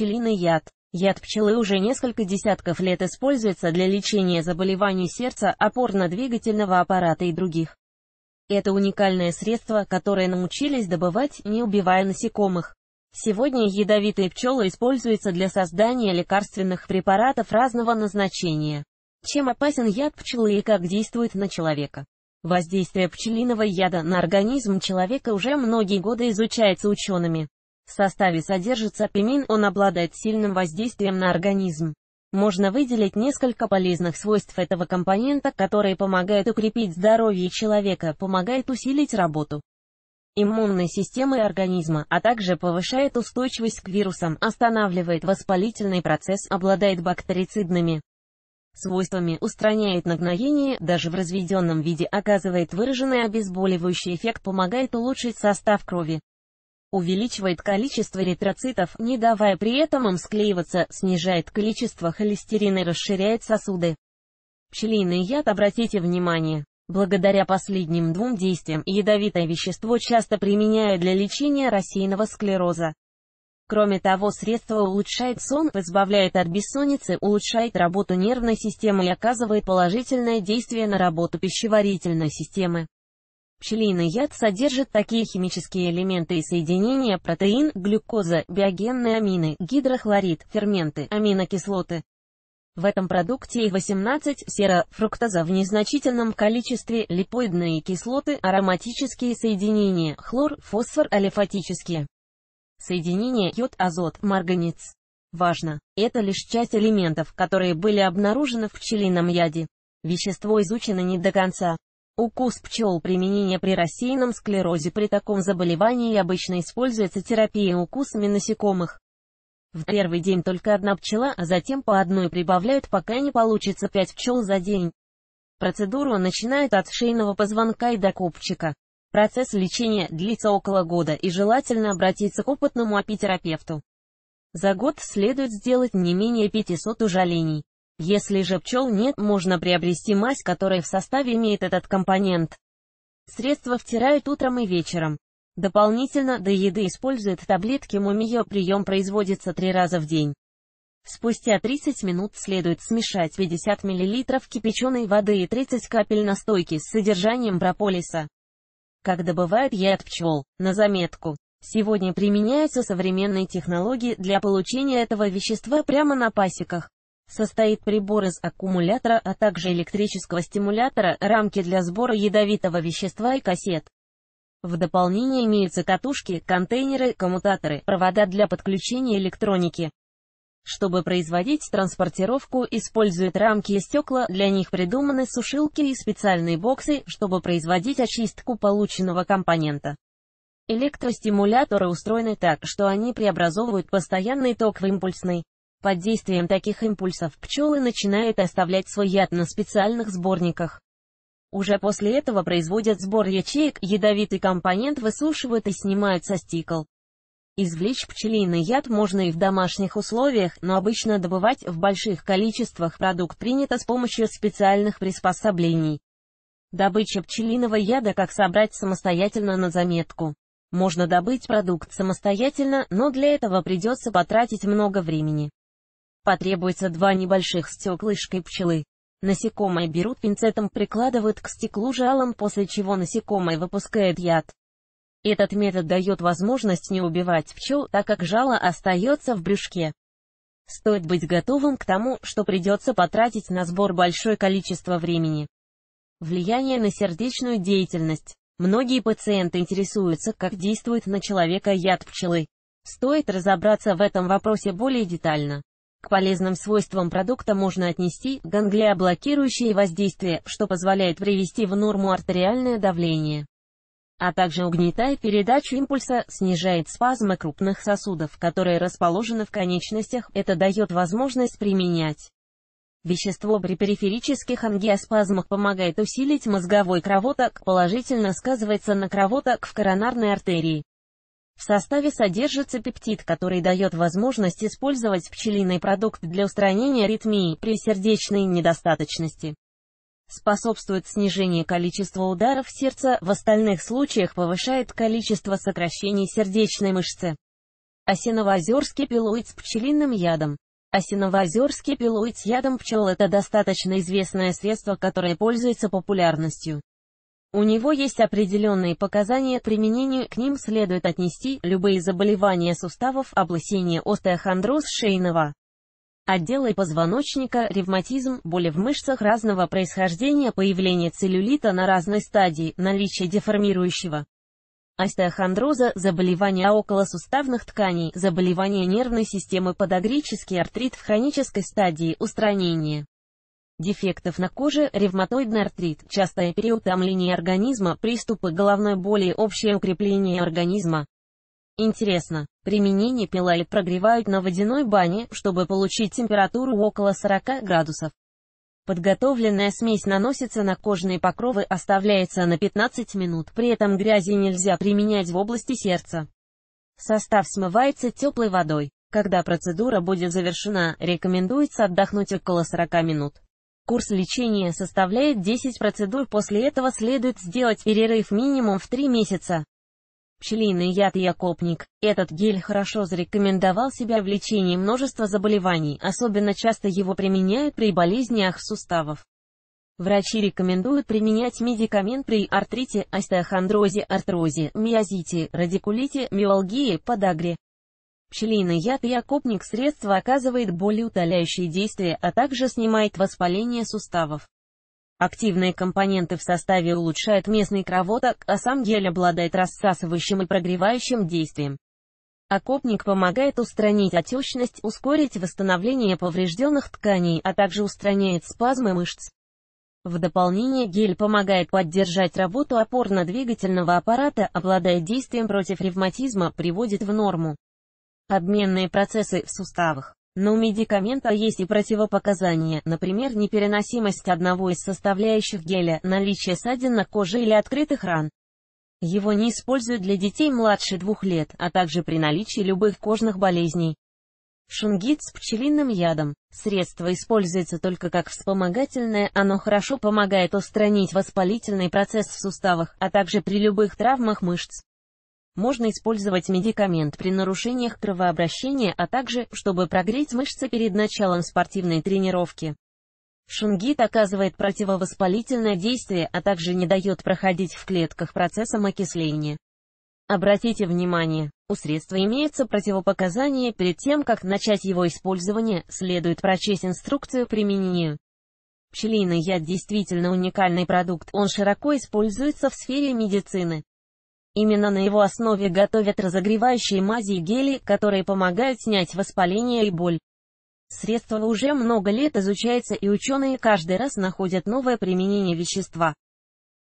пчелиный яд. Яд пчелы уже несколько десятков лет используется для лечения заболеваний сердца, опорно-двигательного аппарата и других. Это уникальное средство, которое научились добывать, не убивая насекомых. Сегодня ядовитые пчелы используются для создания лекарственных препаратов разного назначения. Чем опасен яд пчелы и как действует на человека? Воздействие пчелиного яда на организм человека уже многие годы изучается учеными в составе содержится пимин, он обладает сильным воздействием на организм. Можно выделить несколько полезных свойств этого компонента, которые помогают укрепить здоровье человека, помогают усилить работу иммунной системы организма, а также повышает устойчивость к вирусам, останавливает воспалительный процесс, обладает бактерицидными свойствами, устраняет нагноение, даже в разведенном виде оказывает выраженный обезболивающий эффект, помогает улучшить состав крови увеличивает количество эритроцитов, не давая при этом им склеиваться, снижает количество холестерина и расширяет сосуды. Пчелиный яд, обратите внимание, благодаря последним двум действиям ядовитое вещество часто применяют для лечения рассеянного склероза. Кроме того, средство улучшает сон, избавляет от бессонницы, улучшает работу нервной системы и оказывает положительное действие на работу пищеварительной системы. Пчелиный яд содержит такие химические элементы и соединения протеин, глюкоза, биогенные амины, гидрохлорид, ферменты, аминокислоты. В этом продукте и 18 сера, фруктоза в незначительном количестве, липоидные кислоты, ароматические соединения, хлор, фосфор, алифатические. Соединения йод, азот, марганец. Важно, это лишь часть элементов, которые были обнаружены в пчелином яде. Вещество изучено не до конца. Укус пчел применение при рассеянном склерозе при таком заболевании обычно используется терапия укусами насекомых. В первый день только одна пчела, а затем по одной прибавляют, пока не получится 5 пчел за день. Процедуру начинают от шейного позвонка и до копчика. Процесс лечения длится около года и желательно обратиться к опытному апитерапевту. За год следует сделать не менее 500 ужалений. Если же пчел нет, можно приобрести мазь, которая в составе имеет этот компонент. Средства втирают утром и вечером. Дополнительно до еды используют таблетки мумиё, прием производится три раза в день. Спустя 30 минут следует смешать 50 мл кипяченой воды и 30 капель настойки с содержанием прополиса. Как добывают яд пчел? На заметку. Сегодня применяются современные технологии для получения этого вещества прямо на пасеках состоит прибор из аккумулятора, а также электрического стимулятора, рамки для сбора ядовитого вещества и кассет. В дополнение имеются катушки, контейнеры, коммутаторы, провода для подключения электроники. Чтобы производить транспортировку, используют рамки и стекла, для них придуманы сушилки и специальные боксы, чтобы производить очистку полученного компонента. Электростимуляторы устроены так, что они преобразовывают постоянный ток в импульсный. Под действием таких импульсов пчелы начинают оставлять свой яд на специальных сборниках. Уже после этого производят сбор ячеек, ядовитый компонент высушивают и снимают со стикл. Извлечь пчелиный яд можно и в домашних условиях, но обычно добывать в больших количествах продукт принято с помощью специальных приспособлений. Добыча пчелиного яда как собрать самостоятельно на заметку. Можно добыть продукт самостоятельно, но для этого придется потратить много времени. Потребуется два небольших стеклышка пчелы. насекомые берут пинцетом прикладывают к стеклу жалом, после чего насекомое выпускает яд. Этот метод дает возможность не убивать пчел, так как жало остается в брюшке. Стоит быть готовым к тому, что придется потратить на сбор большое количество времени. Влияние на сердечную деятельность. Многие пациенты интересуются, как действует на человека яд пчелы. Стоит разобраться в этом вопросе более детально. К полезным свойствам продукта можно отнести ганглиоблокирующее воздействие, что позволяет привести в норму артериальное давление, а также угнетает передачу импульса, снижает спазмы крупных сосудов, которые расположены в конечностях, это дает возможность применять. Вещество при периферических ангиоспазмах помогает усилить мозговой кровоток, положительно сказывается на кровоток в коронарной артерии. В составе содержится пептид, который дает возможность использовать пчелиный продукт для устранения ритмии при сердечной недостаточности. Способствует снижению количества ударов сердца, в остальных случаях повышает количество сокращений сердечной мышцы. Осиновоозерский пилоид с пчелиным ядом. Осиновоозерский пилоид с ядом пчел – это достаточно известное средство, которое пользуется популярностью. У него есть определенные показания, к применению к ним следует отнести любые заболевания суставов, облысение, остеохондроз шейного отдела и позвоночника, ревматизм, боли в мышцах разного происхождения, появление целлюлита на разной стадии, наличие деформирующего остеохондроза, заболевания околосуставных тканей, заболевания нервной системы, подагрический артрит в хронической стадии, устранение дефектов на коже, ревматоидный артрит, частое переутомление организма, приступы головной боли и общее укрепление организма. Интересно, применение пилает прогревают на водяной бане, чтобы получить температуру около 40 градусов. Подготовленная смесь наносится на кожные покровы, оставляется на 15 минут, при этом грязи нельзя применять в области сердца. Состав смывается теплой водой. Когда процедура будет завершена, рекомендуется отдохнуть около 40 минут. Курс лечения составляет 10 процедур, после этого следует сделать перерыв минимум в 3 месяца. Пчелиный яд и окопник. Этот гель хорошо зарекомендовал себя в лечении множества заболеваний, особенно часто его применяют при болезнях суставов. Врачи рекомендуют применять медикамент при артрите, остеохондрозе, артрозе, миозите, радикулите, миалгии, подагре. Пчелиный яд и окопник средства оказывает болеутоляющие действия, а также снимает воспаление суставов. Активные компоненты в составе улучшают местный кровоток, а сам гель обладает рассасывающим и прогревающим действием. Окопник помогает устранить отечность, ускорить восстановление поврежденных тканей, а также устраняет спазмы мышц. В дополнение гель помогает поддержать работу опорно-двигательного аппарата, обладая действием против ревматизма, приводит в норму обменные процессы в суставах. Но у медикамента есть и противопоказания, например, непереносимость одного из составляющих геля, наличие ссадин на коже или открытых ран. Его не используют для детей младше двух лет, а также при наличии любых кожных болезней. Шунгит с пчелиным ядом. Средство используется только как вспомогательное, оно хорошо помогает устранить воспалительный процесс в суставах, а также при любых травмах мышц. Можно использовать медикамент при нарушениях кровообращения, а также, чтобы прогреть мышцы перед началом спортивной тренировки. Шунгит оказывает противовоспалительное действие, а также не дает проходить в клетках процессом окисления. Обратите внимание, у средства имеются противопоказания, перед тем, как начать его использование, следует прочесть инструкцию применения. Пчелиный яд действительно уникальный продукт, он широко используется в сфере медицины. Именно на его основе готовят разогревающие мази и гели, которые помогают снять воспаление и боль. Средство уже много лет изучается и ученые каждый раз находят новое применение вещества.